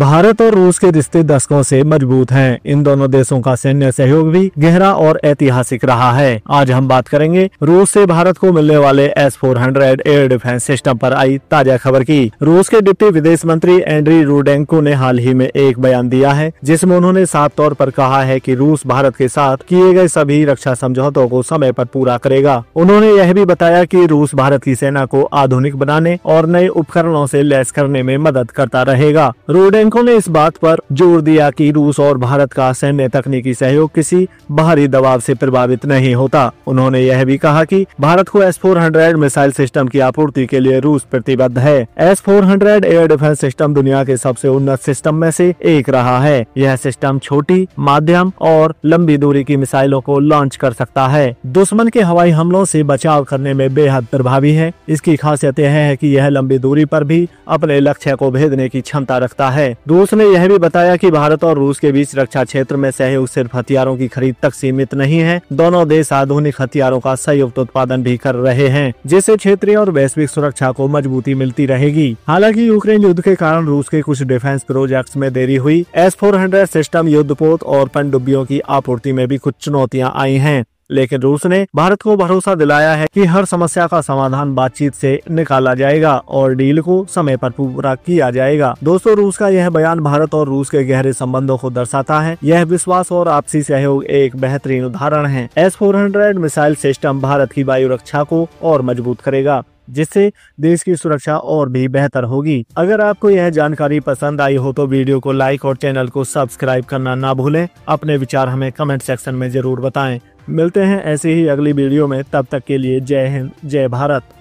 भारत और रूस के रिश्ते दशकों से मजबूत हैं इन दोनों देशों का सैन्य सहयोग भी गहरा और ऐतिहासिक रहा है आज हम बात करेंगे रूस से भारत को मिलने वाले S four hundred air defence system पर आई ताजा खबर की रूस के डिप्टी विदेश मंत्री एंड्री रूडेंको ने हाल ही में एक बयान दिया है जिसमे उन्होंने साफ तौर पर कहा है की रूस भारत के साथ किए गए सभी रक्षा समझौतों को समय पर पूरा करेगा उन्होंने यह भी बताया की रूस भारत की सेना को आधुनिक बनाने और नए उपकरणों ऐसी लैस करने में मदद करता रहेगा रूडे वैज्ञानिकों ने इस बात पर जोर दिया कि रूस और भारत का सैन्य तकनीकी सहयोग किसी बाहरी दबाव से प्रभावित नहीं होता उन्होंने यह भी कहा कि भारत को एस फोर मिसाइल सिस्टम की आपूर्ति के लिए रूस प्रतिबद्ध है S four air defence system दुनिया के सबसे उन्नत सिस्टम में से एक रहा है यह सिस्टम छोटी माध्यम और लंबी दूरी की मिसाइलों को लॉन्च कर सकता है दुश्मन के हवाई हमलों से बचाव करने में बेहद प्रभावी है इसकी खासियत यह है कि यह लंबी दूरी पर भी अपने लक्ष्य को भेदने की क्षमता रखता है रूस ने यह भी बताया कि भारत और रूस के बीच रक्षा क्षेत्र में सहयोग सिर्फ हथियारों की खरीद तक सीमित नहीं है दोनों देश आधुनिक हथियारों का संयुक्त उत्पादन भी कर रहे हैं जिससे क्षेत्रीय और वैश्विक सुरक्षा को मजबूती मिलती रहेगी हालांकि यूक्रेन युद्ध के कारण रूस के कुछ डिफेंस प्रोजेक्ट में देरी हुई एस फोर हंड्रेड सिस्टम पोत और पनडुब्बियों की आपूर्ति में भी कुछ चुनौतियाँ आई हैं लेकिन रूस ने भारत को भरोसा दिलाया है कि हर समस्या का समाधान बातचीत से निकाला जाएगा और डील को समय पर पूरा किया जाएगा दोस्तों रूस का यह बयान भारत और रूस के गहरे संबंधों को दर्शाता है यह विश्वास और आपसी सहयोग एक बेहतरीन उदाहरण है S four missile system Bharat की वायु रक्षा को और मजबूत करेगा जिससे देश की सुरक्षा और भी बेहतर होगी अगर आपको यह जानकारी पसंद आई हो तो वीडियो को लाइक और चैनल को सब्सक्राइब करना ना भूलें अपने विचार हमें कमेंट सेक्शन में जरूर बताएं मिलते हैं ऐसे ही अगली वीडियो में तब तक के लिए जय हिंद जय भारत